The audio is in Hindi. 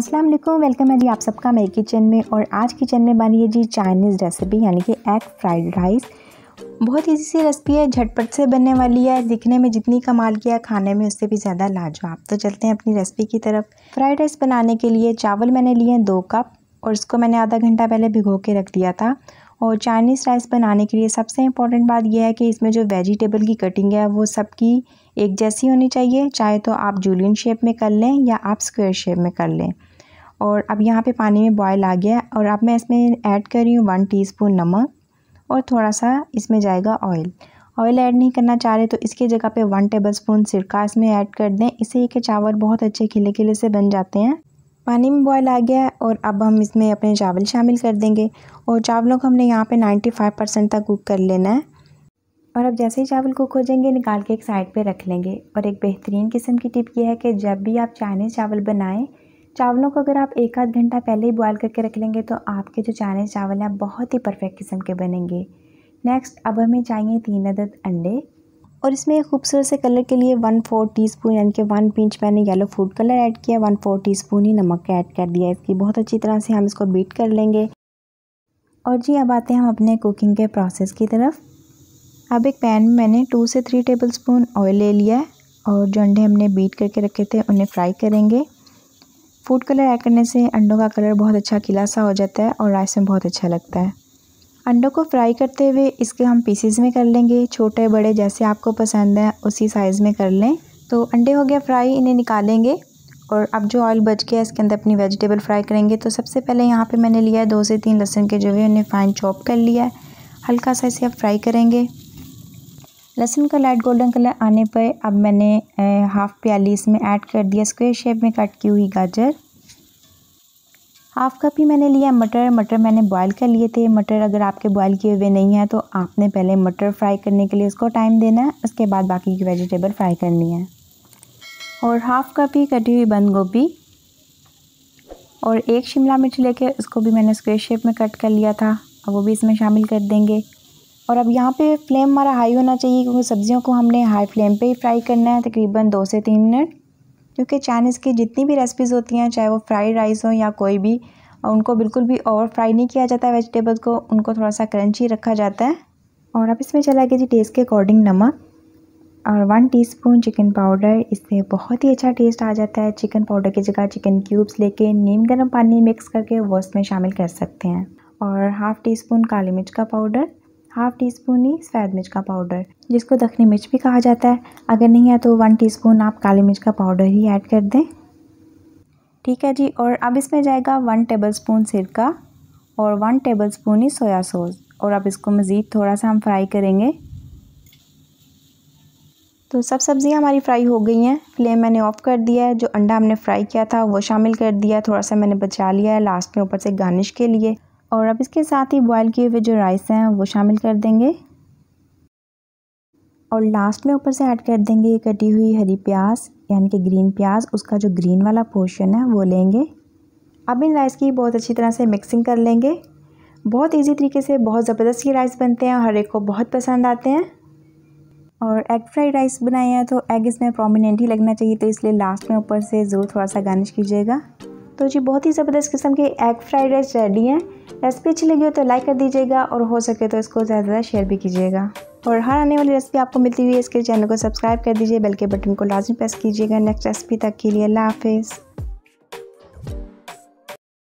अस्सलाम वालेकुम वेलकम है जी आप सबका मेरी किचन में और आज किचन में बनी है जी चाइनीज़ रेसिपी यानी कि एग फ्राइड राइस बहुत इजी सी रेसिपी है झटपट से बनने वाली है दिखने में जितनी कमाल किया खाने में उससे भी ज़्यादा लाजवाब तो चलते हैं अपनी रेसिपी की तरफ फ्राइड राइस बनाने के लिए चावल मैंने लिए हैं दो कप और इसको मैंने आधा घंटा पहले भिगो के रख दिया था और चाइनीज़ राइस बनाने के लिए सबसे इम्पॉर्टेंट बात यह है कि इसमें जो वेजिटेबल की कटिंग है वो सबकी एक जैसी होनी चाहिए चाहे तो आप जूलियन शेप में कर लें या आप स्क्वेयर शेप में कर लें और अब यहाँ पे पानी में बॉयल आ गया है और अब मैं इसमें ऐड कर रही हूँ वन टीस्पून नमक और थोड़ा सा इसमें जाएगा ऑयल ऑयल ऐड नहीं करना चाह रहे तो इसकी जगह पे वन टेबल स्पून सिरका इसमें ऐड कर दें इससे ये चावल बहुत अच्छे खिले खिले से बन जाते हैं पानी में बॉयल आ गया है और अब हम इसमें अपने चावल शामिल कर देंगे और चावलों को हमने यहाँ पे 95 परसेंट तक कुक कर लेना है और अब जैसे ही चावल कुक हो जाएंगे निकाल के एक साइड पर रख लेंगे और एक बेहतरीन किस्म की टिप यह है कि जब भी आप चाइनीज़ चावल बनाएँ चावलों को अगर आप एक आध घंटा पहले ही बॉयल करके रख लेंगे तो आपके जो चाइनीज़ चावल हैं बहुत ही परफेक्ट किस्म के बनेंगे नेक्स्ट अब हमें चाहिए तीन अदद अंडे और इसमें खूबसूरत से कलर के लिए वन फोर टी स्पून यानी कि वन पिंच मैंने येलो फूड कलर ऐड किया वन फोर टी स्पून ही नमक ऐड कर दिया इसकी बहुत अच्छी तरह से हम इसको बीट कर लेंगे और जी अब आते हैं हम अपने कुकिंग के प्रोसेस की तरफ अब एक पैन में मैंने टू से थ्री टेबल स्पून ऑयल ले लिया है और जो अंडे हमने बीट करके रखे थे उन्हें फ्राई करेंगे फूड कलर ऐड करने से अंडों का कलर बहुत अच्छा खिलासा हो जाता है और राइस में बहुत अच्छा लगता है अंडों को फ्राई करते हुए इसके हम पीसीज में कर लेंगे छोटे बड़े जैसे आपको पसंद है उसी साइज़ में कर लें तो अंडे हो गया फ्राई इन्हें निकालेंगे और अब जो ऑयल बच गया इसके अंदर अपनी वेजिटेबल फ्राई करेंगे तो सबसे पहले यहाँ पे मैंने लिया है दो से तीन लहसुन के जो है उन्हें फाइन चॉप कर लिया है हल्का सा इसे आप फ्राई करेंगे लहसुन का लाइट गोल्डन कलर आने पर अब मैंने हाफ़ प्याली इसमें ऐड कर दिया स्क्वेयर शेप में कट की हुई गाजर हाफ़ कप ही मैंने लिया मटर मटर मैंने बॉईल कर लिए थे मटर अगर आपके बॉईल किए हुए नहीं है तो आपने पहले मटर फ्राई करने के लिए उसको टाइम देना है उसके बाद बाकी की वेजिटेबल फ्राई करनी है और हाफ़ कप ही कटी हुई बंद गोभी और एक शिमला मिर्च लेके उसको भी मैंने स्क्वेयर शेप में कट कर लिया था अब वो भी इसमें शामिल कर देंगे और अब यहाँ पे फ्लेम हमारा हाई होना चाहिए क्योंकि सब्जियों को हमने हाई फ्लेम पे ही फ्राई करना है तकरीबन दो से तीन मिनट क्योंकि चाइनीज़ की जितनी भी रेसिपीज़ होती हैं चाहे वो फ्राइड राइस हो या कोई भी और उनको बिल्कुल भी ओवर फ्राई नहीं किया जाता वेजिटेबल को उनको थोड़ा सा क्रंची रखा जाता है और अब इसमें चला गया जी टेस्ट के अकॉर्डिंग नमक और वन टीस्पून चिकन पाउडर इससे बहुत ही अच्छा टेस्ट आ जाता है चिकन पाउडर की जगह चिकन क्यूब्स लेके नीम गर्म पानी मिक्स करके वो उसमें शामिल कर सकते हैं और हाफ़ टी स्पून काली मिर्च का पाउडर हाफ टी स्पून ही सफ़ेद मिर्च का पाउडर जिसको दखनी मिर्च भी कहा जाता है अगर नहीं है तो वन टीस्पून आप काली मिर्च का पाउडर ही ऐड कर दें ठीक है जी और अब इसमें जाएगा वन टेबल स्पून सिरका और वन टेबल स्पून ही सोया सॉस और अब इसको मज़ीद थोड़ा सा हम फ्राई करेंगे तो सब सब्ज़ियाँ हमारी फ्राई हो गई हैं फ्लेम मैंने ऑफ़ कर दिया है जो अंडा हमने फ्राई किया था वो शामिल कर दिया थोड़ा सा मैंने बचा लिया है लास्ट में ऊपर से गार्निश के लिए और अब इसके साथ ही बॉयल किए हुए जो राइस हैं वो शामिल कर देंगे और लास्ट में ऊपर से ऐड कर देंगे कटी हुई हरी प्याज यानी कि ग्रीन प्याज उसका जो ग्रीन वाला पोर्शन है वो लेंगे अब इन राइस की बहुत अच्छी तरह से मिक्सिंग कर लेंगे बहुत इजी तरीके से बहुत ज़बरदस्त ये राइस बनते हैं और हर एक को बहुत पसंद आते हैं और एग फ्राइड राइस बनाए हैं तो एग इसमें प्रोमिनेंट ही लगना चाहिए तो इसलिए लास्ट में ऊपर से ज़रूर थोड़ा सा गार्निश कीजिएगा तो जी बहुत ही ज़बरदस्त किस्म के एग फ्राइड राइस रेडी हैं रेसिपी अच्छी लगी हो तो लाइक कर दीजिएगा और हो सके तो इसको ज़्यादा ज़्यादा शेयर भी कीजिएगा और हर आने वाली रेसिपी आपको मिलती हुई इसके चैनल को सब्सक्राइब कर दीजिए बेल के बटन को लाजमी प्रेस कीजिएगा नेक्स्ट रेसिपी तक के लिए अल्लाह हाफिज़